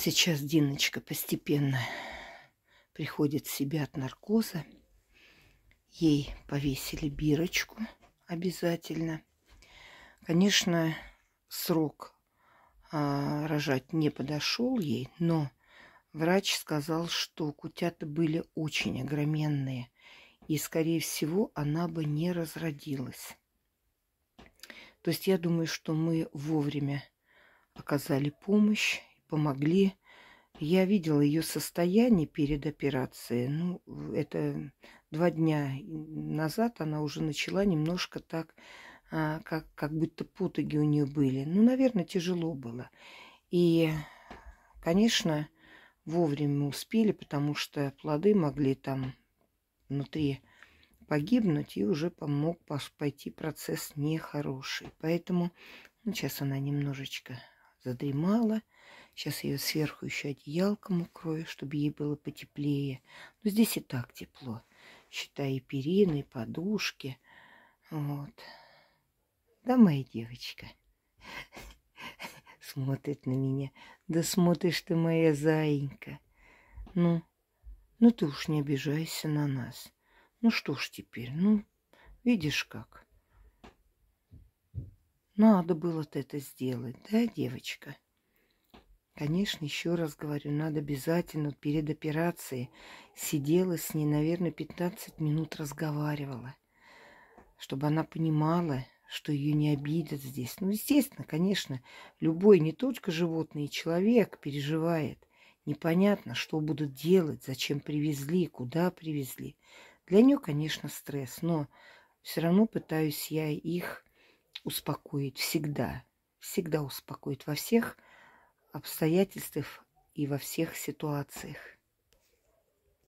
Сейчас Диночка постепенно приходит в себя от наркоза. Ей повесили бирочку обязательно. Конечно, срок а, рожать не подошел ей, но врач сказал, что кутята были очень огроменные, и, скорее всего, она бы не разродилась. То есть я думаю, что мы вовремя оказали помощь помогли. Я видела ее состояние перед операцией. Ну, это два дня назад она уже начала немножко так, а, как, как будто путаги у нее были. Ну, наверное, тяжело было. И, конечно, вовремя успели, потому что плоды могли там внутри погибнуть, и уже помог пойти процесс нехороший. Поэтому ну, сейчас она немножечко задремала. Сейчас ее сверху еще одеялком укрою, чтобы ей было потеплее. Но ну, здесь и так тепло. Считай и перины, и подушки. Вот. Да, моя девочка. Смотрит на меня. Да смотришь ты, моя заинька. Ну, ну ты уж не обижайся на нас. Ну что ж теперь, ну, видишь как. Надо было-то это сделать, да, девочка? Конечно, еще раз говорю, надо обязательно перед операцией. Сидела с ней, наверное, 15 минут разговаривала, чтобы она понимала, что ее не обидят здесь. Ну, естественно, конечно, любой, не только животное и человек переживает. Непонятно, что будут делать, зачем привезли, куда привезли. Для нее, конечно, стресс, но все равно пытаюсь я их успокоит всегда, всегда успокоит во всех обстоятельствах и во всех ситуациях.